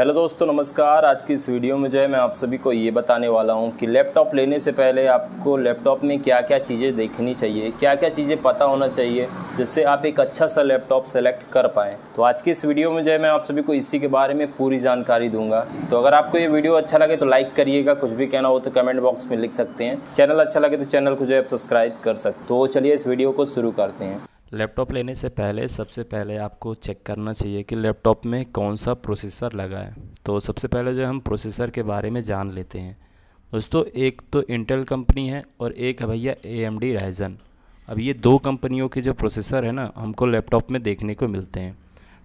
hello दोस्तों नमस्कार आज की इस वीडियो में जो है मैं आप सभी को ये बताने वाला हूँ कि लैपटॉप लेने से पहले आपको लैपटॉप में क्या क्या चीज़ें देखनी चाहिए क्या क्या चीज़ें पता होना चाहिए जिससे आप एक अच्छा सा लैपटॉप सेलेक्ट कर पाएँ तो आज की इस वीडियो में जो है मैं आप सभी को इसी के बारे में पूरी जानकारी दूंगा तो अगर आपको ये वीडियो अच्छा लगे तो लाइक करिएगा कुछ भी कहना हो तो कमेंट बॉक्स में लिख सकते हैं चैनल अच्छा लगे तो चैनल को जो है सब्सक्राइब कर सकते तो चलिए इस वीडियो को शुरू करते हैं लैपटॉप लेने से पहले सबसे पहले आपको चेक करना चाहिए कि लैपटॉप में कौन सा प्रोसेसर लगा है तो सबसे पहले जो हम प्रोसेसर के बारे में जान लेते हैं दोस्तों एक तो इंटेल कंपनी है और एक है भैया ए एम डी राइजन अब ये दो कंपनियों के जो प्रोसेसर है ना हमको लैपटॉप में देखने को मिलते हैं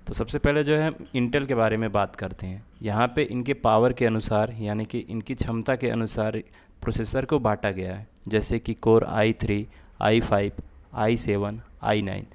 तो सबसे पहले जो है इंटेल के बारे में बात करते हैं यहाँ पे इनके पावर के अनुसार यानी कि इनकी क्षमता के अनुसार प्रोसेसर को बांटा गया है जैसे कि core i three i five i seven i nine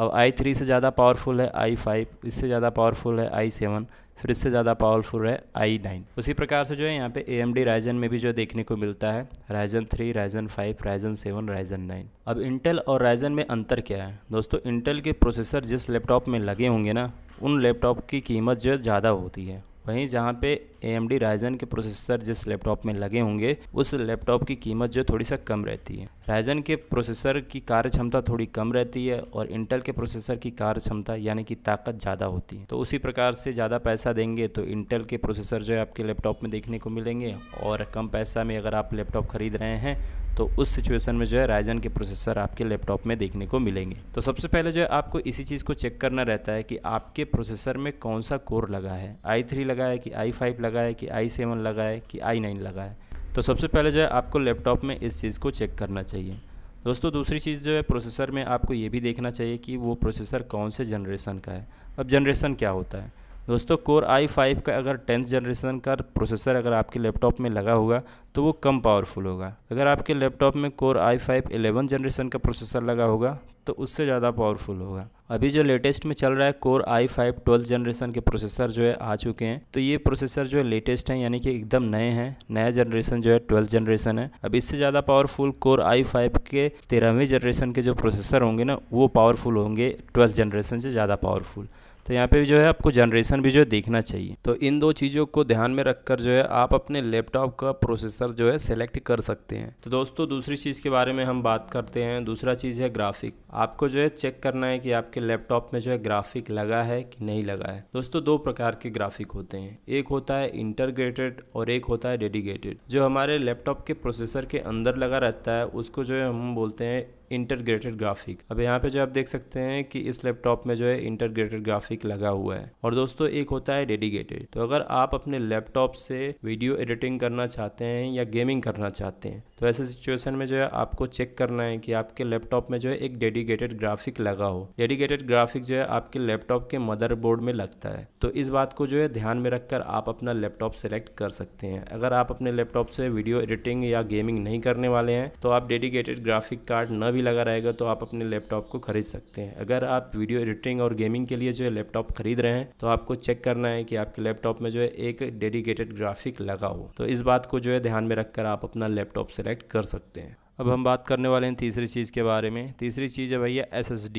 अब आई थ्री से ज़्यादा पावरफुल है आई फाइव इससे ज़्यादा पावरफुल है आई सेवन फिर इससे ज़्यादा पावरफुल है आई नाइन उसी प्रकार से जो है यहाँ पे ए एम डी राइजन में भी जो देखने को मिलता है Ryzen three Ryzen five Ryzen seven Ryzen nine अब इंटेल और राइजन में अंतर क्या है दोस्तों इंटेल के प्रोसेसर जिस लैपटॉप में लगे होंगे ना उन लैपटॉप की कीमत जो ज़्यादा होती है वहीं जहाँ पे ए एम डी राइजन के प्रोसेसर जिस लैपटॉप में लगे होंगे उस लैपटॉप की कीमत जो थोड़ी सा कम रहती है राइजन के प्रोसेसर की कार्य क्षमता थोड़ी कम रहती है और इंटेल के प्रोसेसर की कार्य क्षमता यानी कि ताकत ज़्यादा होती है तो उसी प्रकार से ज़्यादा पैसा देंगे तो इंटेल के प्रोसेसर जो है आपके लैपटॉप में देखने को मिलेंगे और कम पैसा में अगर आप लैपटॉप ख़रीद रहे हैं तो उस सिचुएशन में जो है राइजन के प्रोसेसर आपके लैपटॉप में देखने को मिलेंगे तो सबसे पहले जो है आपको इसी चीज़ को चेक करना रहता है कि आपके प्रोसेसर में कौन सा कोर लगा है आई थ्री लगा है कि आई फाइव लगा है कि आई सेवन लगा है कि आई नाइन लगा है तो सबसे पहले जो है आपको लैपटॉप में इस चीज़ को चेक करना चाहिए दोस्तों दूसरी चीज़ जो है प्रोसेसर में आपको ये भी देखना चाहिए कि वो प्रोसेसर कौन से जनरेशन का है अब जनरेशन क्या होता है दोस्तों कोर आई फाइव का अगर टेंथ जनरेशन का प्रोसेसर अगर आपके लैपटॉप में लगा होगा तो वो कम पावरफुल होगा अगर आपके लैपटॉप में core i five eleven generation का प्रोसेसर लगा होगा तो उससे ज़्यादा पावरफुल होगा अभी जो लेटेस्ट में चल रहा है core i five twelfth generation के प्रोसेसर जो है आ चुके हैं तो ये प्रोसेसर जो है लेटेस्ट हैं यानी कि एकदम नए हैं नया जनरेशन जो है ट्वेल्थ जनरेशन है अब इससे ज़्यादा पावरफुल कोर आई फाइव के तेरहवीं जनरेशन के जो प्रोसेसर होंगे ना वो पावरफुल होंगे ट्वेल्थ जनरेशन से ज़्यादा पावरफुल तो यहाँ पे भी जो है आपको जनरेशन भी जो है देखना चाहिए तो इन दो चीज़ों को ध्यान में रखकर जो है आप अपने लैपटॉप का प्रोसेसर जो है सेलेक्ट कर सकते हैं तो दोस्तों दूसरी चीज़ के बारे में हम बात करते हैं दूसरा चीज़ है ग्राफिक आपको जो है चेक करना है कि आपके लैपटॉप में जो है ग्राफिक लगा है कि नहीं लगा है दोस्तों दो प्रकार के ग्राफिक होते हैं एक होता है इंटरग्रेटेड और एक होता है डेडिकेटेड जो हमारे लैपटॉप के प्रोसेसर के अंदर लगा रहता है उसको जो है हम बोलते हैं इंटरग्रेटेड ग्राफिक अब यहाँ पे जो आप देख सकते हैं कि इस लैपटॉप में जो है इंटरग्रेटेड ग्राफिक लगा हुआ है और दोस्तों एक होता है डेडिकेटेड तो अगर आप अपने लैपटॉप से वीडियो एडिटिंग करना चाहते हैं या गेमिंग करना चाहते हैं तो ऐसे सिचुएशन में जो है आपको चेक करना है कि आपके लैपटॉप में जो है एक डेडिकेटेड ग्राफिक लगा हो डेडिकेटेड ग्राफिक जो है आपके लैपटॉप के मदरबोर्ड में लगता है तो इस बात को जो है ध्यान में रखकर आप अपना लैपटॉप सेलेक्ट कर सकते हैं अगर आप अपने लैपटॉप से वीडियो एडिटिंग या गेमिंग नहीं करने वाले हैं तो आप डेडिकेटेड ग्राफिक कार्ड न भी लगा रहेगा तो आप अपने लैपटॉप को खरीद सकते हैं अगर आप वीडियो एडिटिंग और गेमिंग के लिए जो है लैपटॉप खरीद रहे हैं तो आपको चेक करना है कि आपके लैपटॉप में जो है एक डेडिकेटेड ग्राफिक लगा हो तो इस बात को जो है ध्यान में रखकर आप अपना लैपटॉप सेलेक्ट कर सकते हैं अब हम बात करने वाले हैं तीसरी चीज़ के बारे में तीसरी चीज़ है भैया एस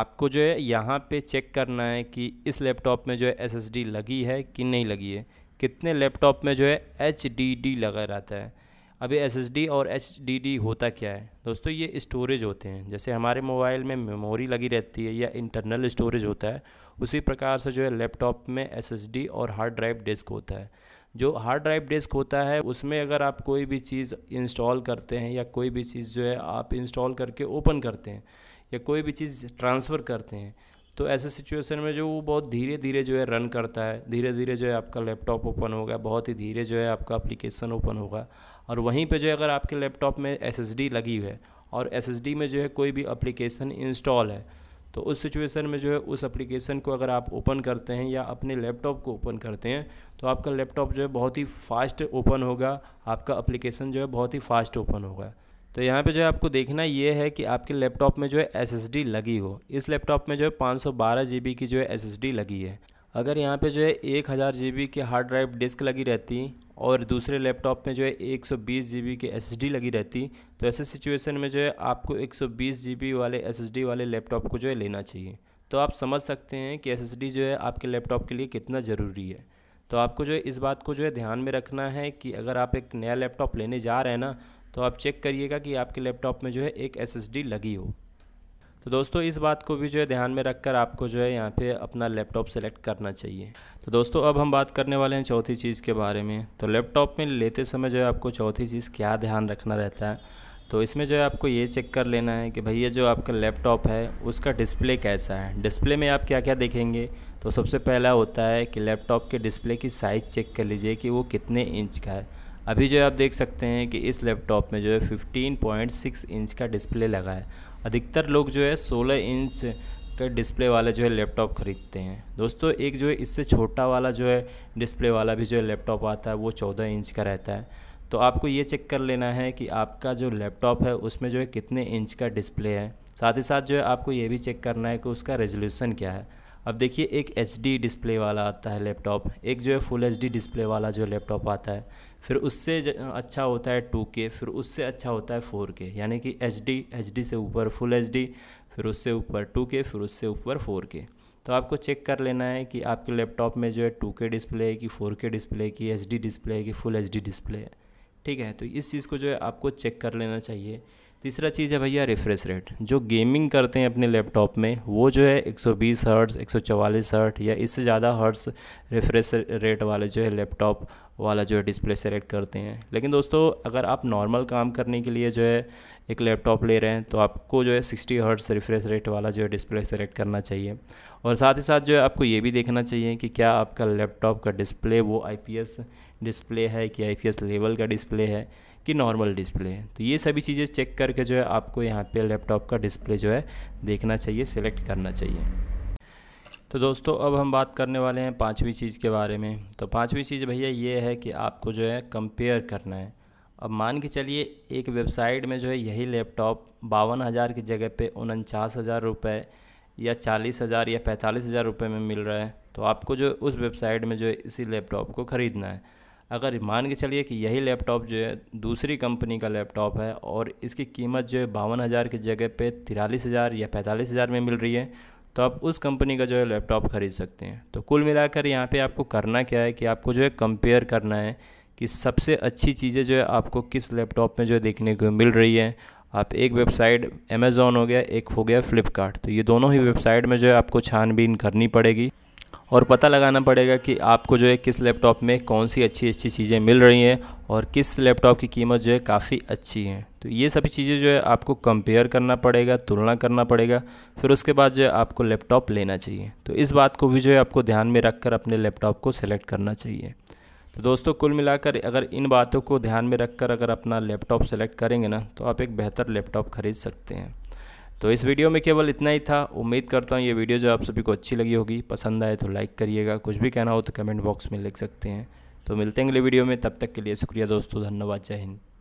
आपको जो है यहाँ पे चेक करना है कि इस लैपटॉप में जो है एस लगी है कि नहीं लगी है कितने लैपटॉप में जो है एच लगा रहता है अभी एस एस और एच होता क्या है दोस्तों ये स्टोरेज होते हैं जैसे हमारे मोबाइल में मेमोरी लगी रहती है या इंटरनल स्टोरेज होता है उसी प्रकार से जो है लैपटॉप में एस और हार्ड ड्राइव डिस्क होता है जो हार्ड ड्राइव डिस्क होता है उसमें अगर आप कोई भी चीज़ इंस्टॉल करते हैं या कोई भी चीज़ जो है आप इंस्टॉल करके ओपन करते हैं या कोई भी चीज़ ट्रांसफ़र करते हैं तो ऐसे सिचुएशन में जो वो बहुत धीरे धीरे जो है रन करता है धीरे धीरे जो है आपका लैपटॉप ओपन होगा बहुत ही धीरे जो है आपका एप्लीकेशन ओपन होगा और वहीं पे जो है अगर आपके लैपटॉप में एस लगी हुई है और एस में जो है कोई भी अप्लीकेशन इंस्टॉल है तो उस सिचुएशन में जो है उस एप्लीकेशन को अगर आप ओपन करते हैं या अपने लैपटॉप को ओपन करते हैं तो आपका लैपटॉप जो है बहुत ही फास्ट ओपन होगा आपका अप्लीकेशन जो है बहुत ही फास्ट ओपन होगा तो यहाँ पे जो है आपको देखना ये है कि आपके लैपटॉप में जो है एस लगी हो इस लैपटॉप में जो है पाँच सौ की जो है एस लगी है अगर यहाँ पे जो है एक हज़ार जी की हार्ड ड्राइव डिस्क लगी रहती और दूसरे लैपटॉप में जो है एक सौ बीस जी बी की एस लगी रहती तो ऐसे सिचुएशन में जो है आपको एक सौ बीस जी बी वाले एस वाले लैपटॉप को जो है लेना चाहिए तो आप समझ सकते हैं कि एस जो है आपके लैपटॉप के लिए कितना ज़रूरी है तो आपको जो है इस बात को जो है ध्यान में रखना है कि अगर आप एक नया लैपटॉप लेने जा रहे हैं ना तो आप चेक करिएगा कि आपके लैपटॉप में जो है एक एस लगी हो तो दोस्तों इस बात को भी जो है ध्यान में रखकर आपको जो है यहाँ पे अपना लैपटॉप सेलेक्ट करना चाहिए तो दोस्तों अब हम बात करने वाले हैं चौथी चीज़ के बारे में तो लैपटॉप में लेते समय जो है आपको चौथी चीज़ क्या ध्यान रखना रहता है तो इसमें जो है आपको ये चेक कर लेना है कि भैया जो आपका लैपटॉप है उसका डिस्प्ले कैसा है डिस्प्ले में आप क्या क्या देखेंगे तो सबसे पहला होता है कि लैपटॉप के डिस्प्ले की साइज़ चेक कर लीजिए कि वो कितने इंच का है अभी जो है आप देख सकते हैं कि इस लैपटॉप में जो है 15.6 इंच का डिस्प्ले लगा है अधिकतर लोग जो है 16 इंच का डिस्प्ले वाला जो है लैपटॉप ख़रीदते हैं दोस्तों एक जो है इससे छोटा वाला जो है डिस्प्ले वाला भी जो है लैपटॉप आता है वो चौदह इंच का रहता है तो आपको ये चेक कर लेना है कि आपका जो लैपटॉप है उसमें जो है कितने इंच का डिस्प्ले है साथ ही साथ जो है आपको ये भी चेक करना है कि उसका रेजोल्यूसन क्या है अब देखिए एक एच डिस्प्ले वाला आता है लैपटॉप एक जो है फुल एच डिस्प्ले वाला जो लैपटॉप आता है अच्छा फिर उससे अच्छा होता है 2K फिर उससे अच्छा होता है 4K यानी कि एच डी एच डी से ऊपर फुल एच डी फिर उससे ऊपर 2K फिर उससे ऊपर 4K तो आपको चेक कर लेना है कि आपके लैपटॉप में जो है 2K डिस्प्ले है कि 4K डिस्प्ले है कि एच डिस्प्ले है कि फुल एच डिस्प्ले है ठीक है तो इस चीज़ को जो है आपको चेक कर लेना चाहिए तीसरा चीज़ है भैया रिफ्रेश रेट जो गेमिंग करते हैं अपने लैपटॉप में वो जो है 120 हर्ट्स 144 हर्ट या इससे ज़्यादा हर्ट्स रिफ्रेश रेट वाले जो है लैपटॉप वाला जो है डिस्प्ले सेलेक्ट करते हैं लेकिन दोस्तों अगर आप नॉर्मल काम करने के लिए जो है एक लैपटॉप ले रहे हैं तो आपको जो है सिक्सटी हर्ट्स रिफ्रेश रेट वाला जो है डिस्प्ले सेलेक्ट करना चाहिए और साथ ही साथ जो है आपको ये भी देखना चाहिए कि क्या आपका लैपटॉप का डिस्प्ले वो आई डिस्प्ले है कि आई लेवल का डिस्प्ले है कि नॉर्मल डिस्प्ले है तो ये सभी चीज़ें चेक करके जो है आपको यहाँ पे लैपटॉप का डिस्प्ले जो है देखना चाहिए सेलेक्ट करना चाहिए तो दोस्तों अब हम बात करने वाले हैं पाँचवीं चीज़ के बारे में तो पाँचवीं चीज़ भैया ये है कि आपको जो है कंपेयर करना है अब मान के चलिए एक वेबसाइट में जो है यही लैपटॉप बावन हज़ार की जगह पे उनचास हज़ार रुपये या चालीस हज़ार या पैंतालीस हज़ार रुपये में मिल रहा है तो आपको जो उस वेबसाइट में जो है इसी लैपटॉप को ख़रीदना है अगर मान के चलिए कि यही लैपटॉप जो है दूसरी कंपनी का लैपटॉप है और इसकी कीमत जो है बावन हज़ार की जगह पे तिरालीस हज़ार या पैंतालीस हज़ार में मिल रही है तो आप उस कंपनी का जो है लैपटॉप ख़रीद सकते हैं तो कुल मिलाकर यहाँ पे आपको करना क्या है कि आपको जो है कंपेयर करना है कि सबसे अच्छी चीज़ें जो है आपको किस लैपटॉप में जो है देखने को मिल रही है आप एक वेबसाइट अमेज़ोन हो गया एक हो गया फ्लिपकार्ट तो ये दोनों ही वेबसाइट में जो है आपको छानबीन करनी पड़ेगी और पता लगाना पड़ेगा कि आपको जो है किस लैपटॉप में कौन सी अच्छी अच्छी चीज़ें मिल रही हैं और किस लैपटॉप की कीमत जो है काफ़ी अच्छी है तो ये सभी चीज़ें जो है आपको कंपेयर करना पड़ेगा तुलना करना पड़ेगा फिर उसके बाद जो है आपको लैपटॉप लेना चाहिए तो इस बात को भी जो है आपको ध्यान में रख कर अपने लैपटॉप को सिलेक्ट करना चाहिए तो दोस्तों कुल मिलाकर अगर इन बातों को ध्यान में रखकर अगर अपना लैपटॉप सेलेक्ट करेंगे ना तो आप एक बेहतर लैपटॉप ख़रीद सकते हैं तो इस वीडियो में केवल इतना ही था उम्मीद करता हूँ ये वीडियो जो आप सभी को अच्छी लगी होगी पसंद आए तो लाइक करिएगा कुछ भी कहना हो तो कमेंट बॉक्स में लिख सकते हैं तो मिलते हैं अगले वीडियो में तब तक के लिए शुक्रिया दोस्तों धन्यवाद जय हिंद